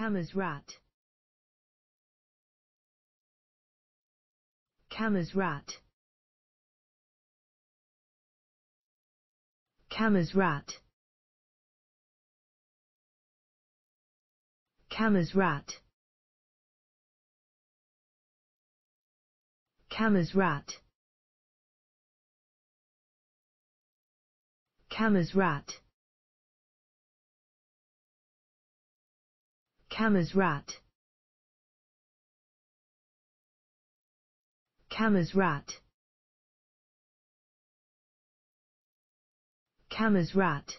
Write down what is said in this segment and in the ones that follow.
Camera's rat. Camera's rat. Camera's rat. Camera's rat. Camera's rat. rat. Camera's rat. Camas rat. Camas rat. Camas rat.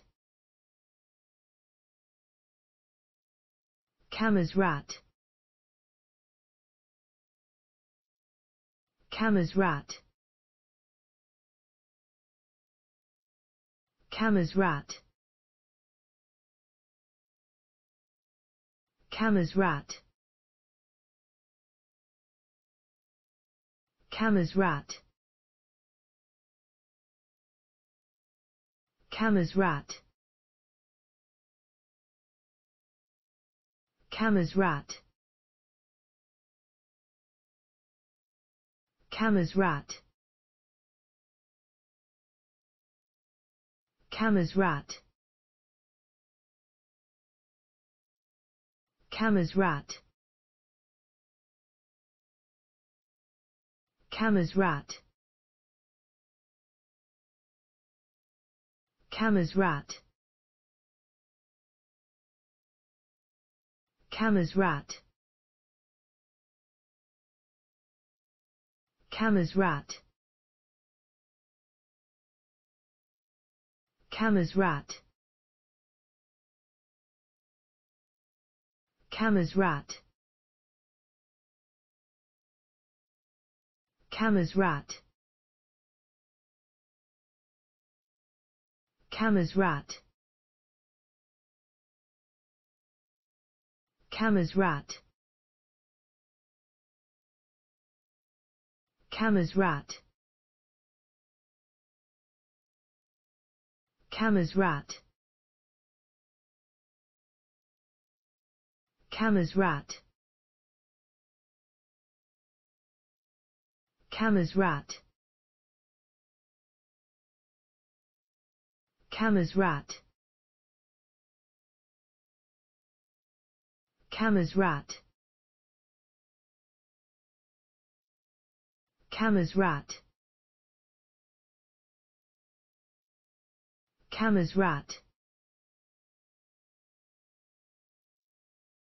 Camas rat. Camas rat. Camas rat. Camera's rat. Camera's rat. Camera's rat. Camera's rat. Camera's rat. Camera's rat. Camas rat. Camas rat. Camas rat. Camas rat. Camas rat. Camas rat. Camas rat. Camas rat. Camas rat. Camas rat. Camas rat. Camas rat. Camas rat. Camas rat. Camas rat. Camas rat. Camas rat. Camas rat.